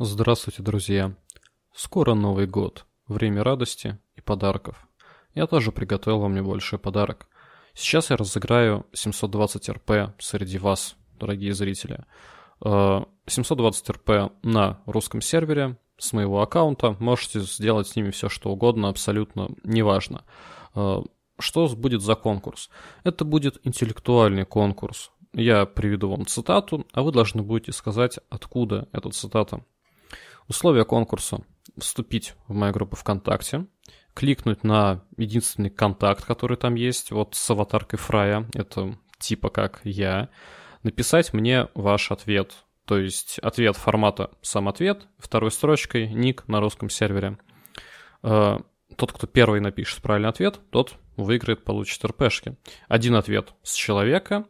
Здравствуйте, друзья! Скоро Новый год, время радости и подарков. Я тоже приготовил вам небольшой подарок. Сейчас я разыграю 720 РП среди вас, дорогие зрители. 720 э, РП на русском сервере с моего аккаунта. Можете сделать с ними все, что угодно, абсолютно неважно. Э, что будет за конкурс? Это будет интеллектуальный конкурс. Я приведу вам цитату, а вы должны будете сказать, откуда эта цитата. Условия конкурса. Вступить в мою группу ВКонтакте, кликнуть на единственный контакт, который там есть, вот с аватаркой Фрая, это типа как я, написать мне ваш ответ. То есть ответ формата сам ответ, второй строчкой ник на русском сервере. Э, тот, кто первый напишет правильный ответ, тот выиграет, получит РПшки. Один ответ с человека,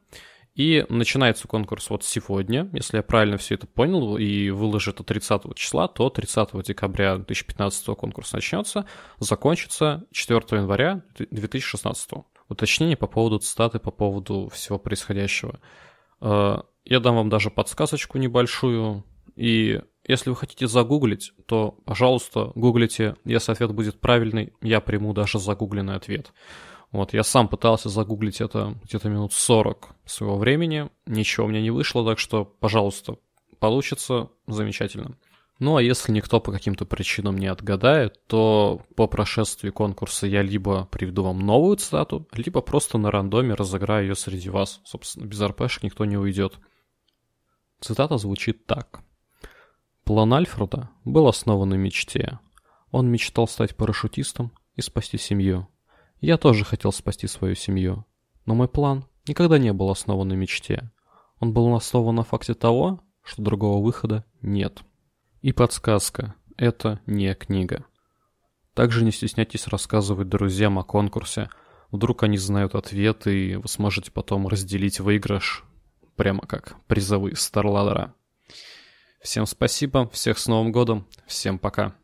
и начинается конкурс вот сегодня, если я правильно все это понял, и выложу это 30 числа, то 30 декабря 2015 конкурс начнется, закончится 4 января 2016. Уточнение по поводу цитаты, по поводу всего происходящего. Э, я дам вам даже подсказочку небольшую, и если вы хотите загуглить, то, пожалуйста, гуглите. Если ответ будет правильный, я приму даже загугленный ответ. Вот, я сам пытался загуглить это где-то минут 40 своего времени, ничего у меня не вышло, так что, пожалуйста, получится замечательно. Ну а если никто по каким-то причинам не отгадает, то по прошествии конкурса я либо приведу вам новую цитату, либо просто на рандоме разыграю ее среди вас. Собственно, без РПшек никто не уйдет. Цитата звучит так. План Альфреда был основан на мечте. Он мечтал стать парашютистом и спасти семью. Я тоже хотел спасти свою семью, но мой план никогда не был основан на мечте. Он был основан на факте того, что другого выхода нет. И подсказка – это не книга. Также не стесняйтесь рассказывать друзьям о конкурсе. Вдруг они знают ответ, и вы сможете потом разделить выигрыш, прямо как призовые Старладера. Всем спасибо, всех с Новым годом, всем пока.